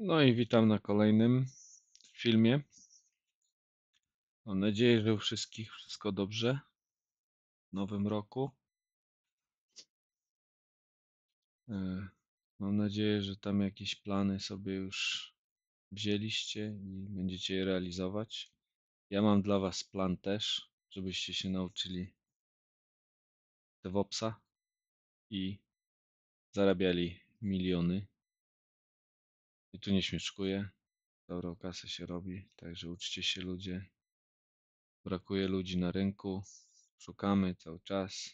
No i witam na kolejnym filmie. Mam nadzieję, że u wszystkich wszystko dobrze w nowym roku. E, mam nadzieję, że tam jakieś plany sobie już wzięliście i będziecie je realizować. Ja mam dla Was plan też, żebyście się nauczyli DevOpsa i zarabiali miliony tu nie śmieszkuję. Dobrą kasę się robi, także uczcie się ludzie. Brakuje ludzi na rynku. Szukamy cały czas.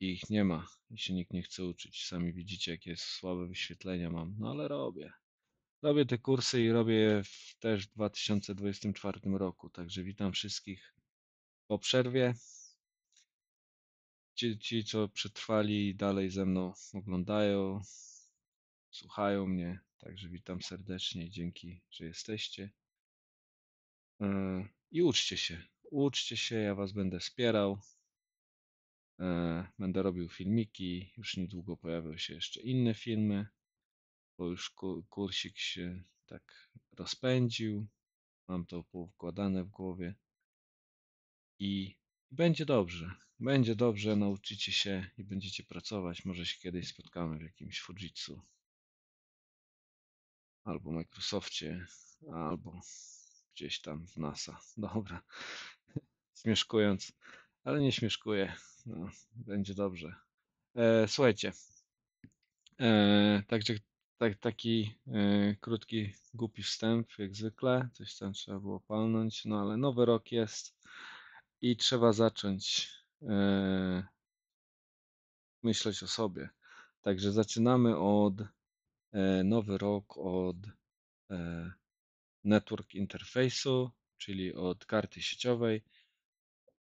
I ich nie ma. I się nikt nie chce uczyć. Sami widzicie, jakie słabe wyświetlenia mam. No ale robię. Robię te kursy i robię je w, też w 2024 roku. Także witam wszystkich po przerwie. Ci, ci co przetrwali, dalej ze mną oglądają słuchają mnie. Także witam serdecznie i dzięki, że jesteście. E, I uczcie się. Uczcie się, ja Was będę wspierał. E, będę robił filmiki. Już niedługo pojawią się jeszcze inne filmy, bo już kursik się tak rozpędził. Mam to poukładane w głowie. I będzie dobrze. Będzie dobrze, nauczycie się i będziecie pracować. Może się kiedyś spotkamy w jakimś Fujitsu albo Microsoftie, albo gdzieś tam w NASA. Dobra, śmieszkując, ale nie śmieszkuję. No, będzie dobrze. E, słuchajcie, e, także tak, taki e, krótki, głupi wstęp, jak zwykle. Coś tam trzeba było palnąć, no ale nowy rok jest i trzeba zacząć e, myśleć o sobie. Także zaczynamy od E, nowy rok od e, network interfejsu, czyli od karty sieciowej.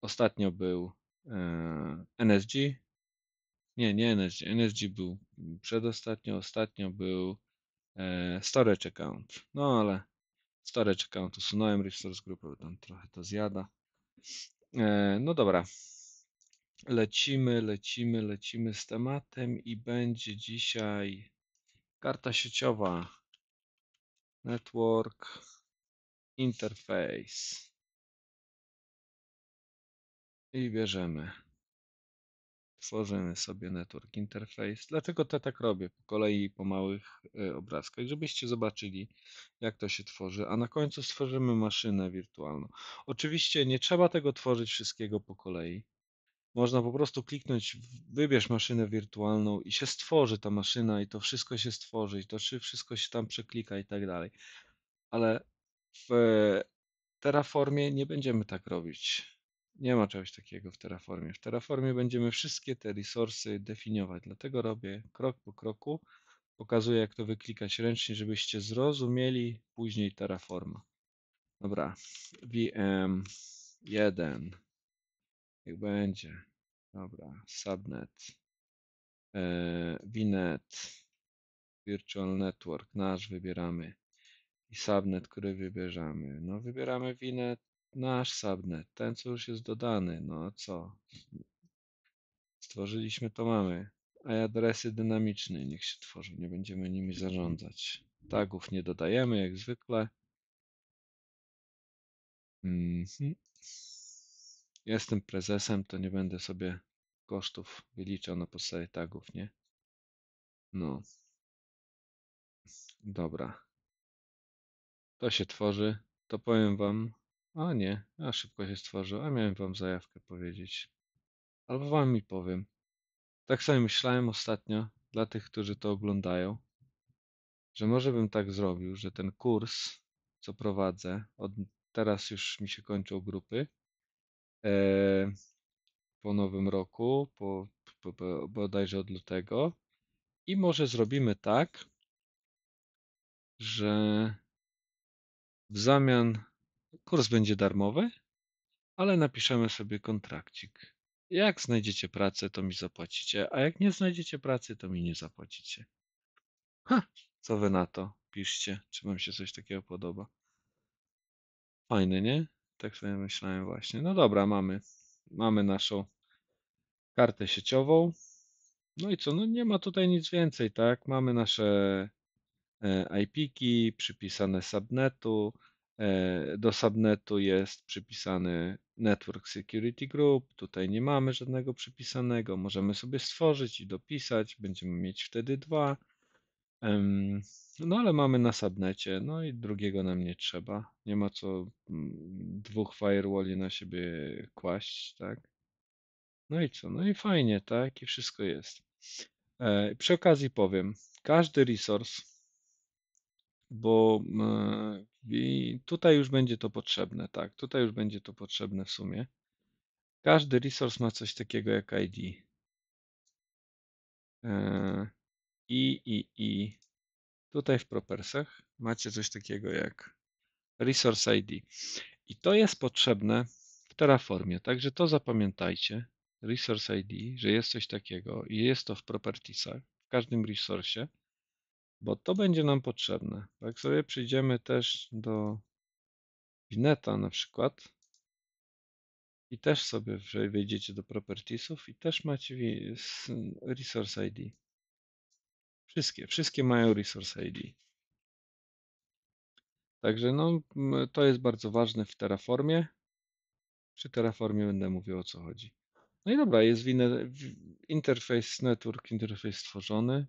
Ostatnio był e, NSG. Nie, nie NSG. NSG był przedostatnio. Ostatnio był storage account. No ale storage account usunąłem, resource group, tam trochę to zjada. No dobra. Lecimy, lecimy, lecimy z tematem i będzie dzisiaj Karta sieciowa. Network. Interface. I bierzemy. Tworzymy sobie network interface. Dlaczego to tak robię? Po kolei po małych y, obrazkach, żebyście zobaczyli jak to się tworzy. A na końcu stworzymy maszynę wirtualną. Oczywiście nie trzeba tego tworzyć wszystkiego po kolei. Można po prostu kliknąć, wybierz maszynę wirtualną i się stworzy ta maszyna i to wszystko się stworzy i to czy wszystko się tam przeklika i tak dalej. Ale w Terraformie nie będziemy tak robić. Nie ma czegoś takiego w Terraformie. W Terraformie będziemy wszystkie te resursy definiować, dlatego robię krok po kroku. Pokazuję, jak to wyklikać ręcznie, żebyście zrozumieli później Terraforma. Dobra, VM1. Niech będzie. Dobra, subnet, e, eee, vnet, virtual network, nasz wybieramy i subnet, który wybierzamy. No wybieramy vnet, nasz subnet, ten co już jest dodany, no co? Stworzyliśmy to mamy, a adresy dynamiczne niech się tworzą, nie będziemy nimi zarządzać. Tagów nie dodajemy jak zwykle. Mhm jestem prezesem, to nie będę sobie kosztów wyliczał na podstawie tagów, nie? No. Dobra. To się tworzy. To powiem wam. A nie, a szybko się stworzył, a miałem wam zajawkę powiedzieć. Albo wam mi powiem. Tak sobie myślałem ostatnio, dla tych, którzy to oglądają, że może bym tak zrobił, że ten kurs, co prowadzę, od teraz już mi się kończą grupy, e, po nowym roku, po, po, po, bodajże od lutego. I może zrobimy tak, że w zamian kurs będzie darmowy, ale napiszemy sobie kontrakcik. Jak znajdziecie pracę, to mi zapłacicie, a jak nie znajdziecie pracy, to mi nie zapłacicie. Ha, co wy na to? Piszcie, czy wam się coś takiego podoba. Fajne, nie? Tak sobie myślałem właśnie. No dobra, mamy. Mamy naszą kartę sieciową. No i co, no nie ma tutaj nic więcej, tak? Mamy nasze e, IP-ki przypisane subnetu. E, do subnetu jest przypisany Network Security Group. Tutaj nie mamy żadnego przypisanego. Możemy sobie stworzyć i dopisać. Będziemy mieć wtedy dwa. No ale mamy na subnecie, no i drugiego nam nie trzeba. Nie ma co mm, dwóch firewalli na siebie kłaść, tak? No i co? No i fajnie, tak? I wszystko jest. E, przy okazji powiem, każdy resource, bo e, tutaj już będzie to potrzebne, tak? Tutaj już będzie to potrzebne w sumie. Każdy resource ma coś takiego jak ID. E, i, i, i. Tutaj w propersach macie coś takiego jak Resource ID. I to jest potrzebne w Terraformie, także to zapamiętajcie. Resource ID, że jest coś takiego i jest to w propertiesach, w każdym resource, bo to będzie nam potrzebne. Jak sobie przyjdziemy też do Bineta na przykład i też sobie wejdziecie do propertiesów i też macie resource ID. Wszystkie, wszystkie mają Resource ID. Także no, to jest bardzo ważne w Terraformie. Przy Terraformie będę mówił o co chodzi. No i dobra, jest interfejs network, interfejs stworzony.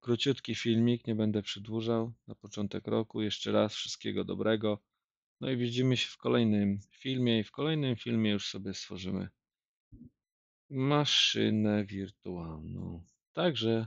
Króciutki filmik, nie będę przedłużał na początek roku. Jeszcze raz wszystkiego dobrego. No i widzimy się w kolejnym filmie i w kolejnym filmie już sobie stworzymy maszynę wirtualną. Także